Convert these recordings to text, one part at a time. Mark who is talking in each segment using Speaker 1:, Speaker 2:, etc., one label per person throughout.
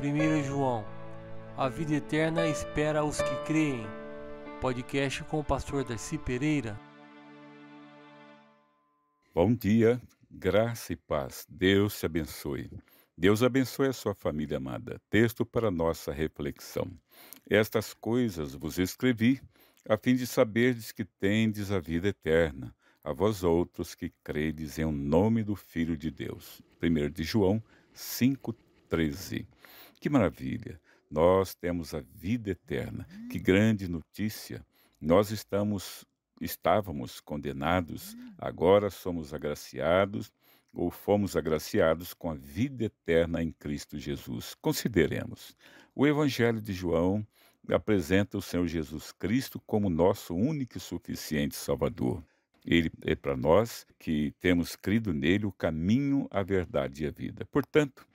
Speaker 1: 1 João A vida eterna espera os que creem. Podcast com o pastor Darcy Pereira. Bom dia, graça e paz. Deus te abençoe. Deus abençoe a sua família amada. Texto para nossa reflexão. Estas coisas vos escrevi a fim de saberdes que tendes a vida eterna, a vós outros que credes em o nome do Filho de Deus. 1 de João 5 13. Que maravilha! Nós temos a vida eterna. Que grande notícia! Nós estamos estávamos condenados, agora somos agraciados ou fomos agraciados com a vida eterna em Cristo Jesus. Consideremos. O Evangelho de João apresenta o Senhor Jesus Cristo como nosso único e suficiente Salvador. Ele é para nós que temos crido nele o caminho, a verdade e a vida. Portanto,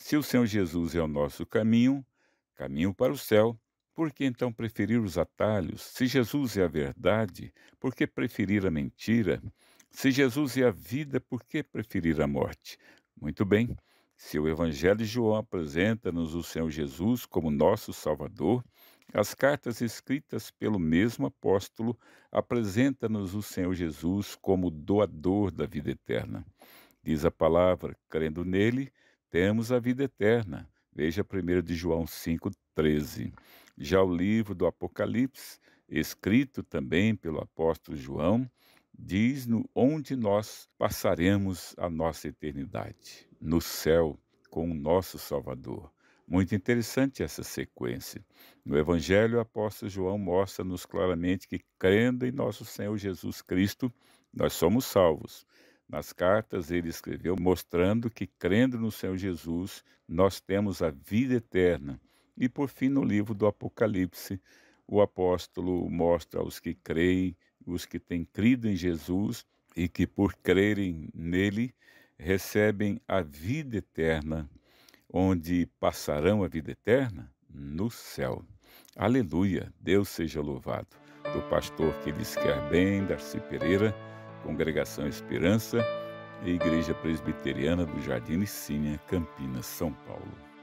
Speaker 1: se o Senhor Jesus é o nosso caminho, caminho para o céu, por que então preferir os atalhos? Se Jesus é a verdade, por que preferir a mentira? Se Jesus é a vida, por que preferir a morte? Muito bem, se o Evangelho de João apresenta-nos o Senhor Jesus como nosso Salvador, as cartas escritas pelo mesmo apóstolo apresentam nos o Senhor Jesus como doador da vida eterna. Diz a palavra, crendo nele, temos a vida eterna. Veja 1 de João 5,13. Já o livro do Apocalipse, escrito também pelo apóstolo João, diz-nos onde nós passaremos a nossa eternidade: no céu, com o nosso Salvador. Muito interessante essa sequência. No Evangelho, o apóstolo João mostra-nos claramente que, crendo em nosso Senhor Jesus Cristo, nós somos salvos. Nas cartas ele escreveu mostrando que, crendo no Senhor Jesus, nós temos a vida eterna. E por fim, no livro do Apocalipse, o apóstolo mostra aos que creem, os que têm crido em Jesus e que, por crerem nele, recebem a vida eterna, onde passarão a vida eterna no céu. Aleluia! Deus seja louvado. Do pastor que lhes quer é bem, Darcy Pereira Congregação Esperança e Igreja Presbiteriana do Jardim Licínia, Campinas, São Paulo.